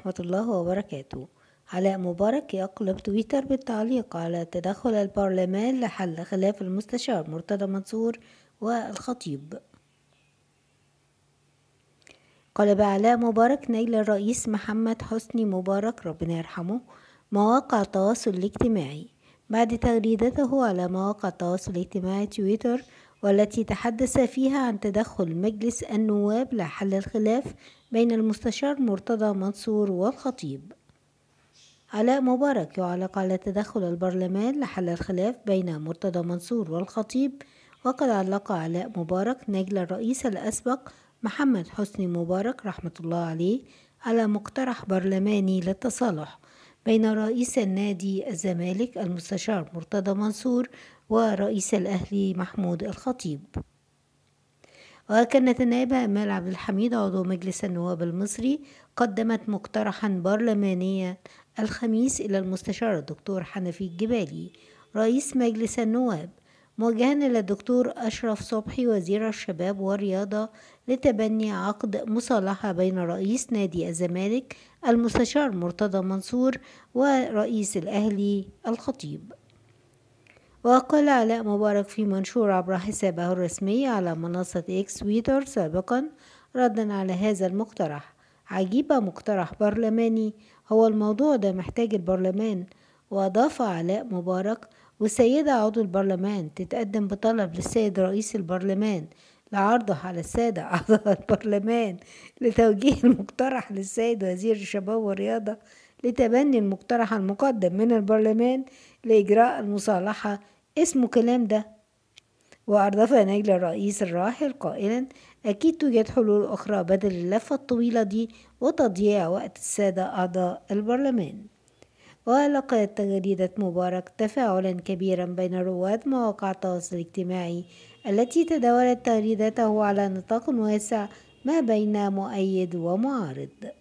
ورحمة الله وبركاته علاء مبارك يقلب تويتر بالتعليق على تدخل البرلمان لحل خلاف المستشار مرتضى منصور والخطيب قلب علاء مبارك نيل الرئيس محمد حسني مبارك ربنا يرحمه مواقع التواصل الاجتماعي بعد تغريدته على مواقع التواصل الاجتماعي تويتر والتي تحدث فيها عن تدخل مجلس النواب لحل الخلاف بين المستشار مرتضى منصور والخطيب علاء مبارك يعلق على تدخل البرلمان لحل الخلاف بين مرتضى منصور والخطيب وقد علق علاء مبارك نجل الرئيس الأسبق محمد حسني مبارك رحمة الله عليه على مقترح برلماني للتصالح بين رئيس النادي الزمالك المستشار مرتضى منصور ورئيس الأهلي محمود الخطيب وكانت النائبة أمال عبد الحميد عضو مجلس النواب المصري قدمت مقترحا برلمانيا الخميس إلى المستشار الدكتور حنفي الجبالي رئيس مجلس النواب موجها إلى الدكتور أشرف صبحي وزير الشباب والرياضة لتبني عقد مصالحة بين رئيس نادي الزمالك المستشار مرتضى منصور ورئيس الأهلي الخطيب وقال علاء مبارك في منشور عبر حسابه الرسمي على منصة إكس تويتر سابقا ردا على هذا المقترح عجيبة مقترح برلماني هو الموضوع ده محتاج البرلمان وأضاف علاء مبارك والسيدة عضو البرلمان تتقدم بطلب للسيد رئيس البرلمان لعرضه على السادة أعضاء البرلمان لتوجيه المقترح للسيد وزير الشباب والرياضة لتبني المقترح المقدم من البرلمان لإجراء المصالحة اسمه كلام ده وأردف نجل الرئيس الراحل قائلا أكيد توجد حلول أخرى بدل اللفة الطويلة دي وتضييع وقت السادة أعضاء البرلمان وألقت تغريدة مبارك تفاعلا كبيرا بين رواد مواقع التواصل الاجتماعي التي تداولت تغريدته على نطاق واسع ما بين مؤيد ومعارض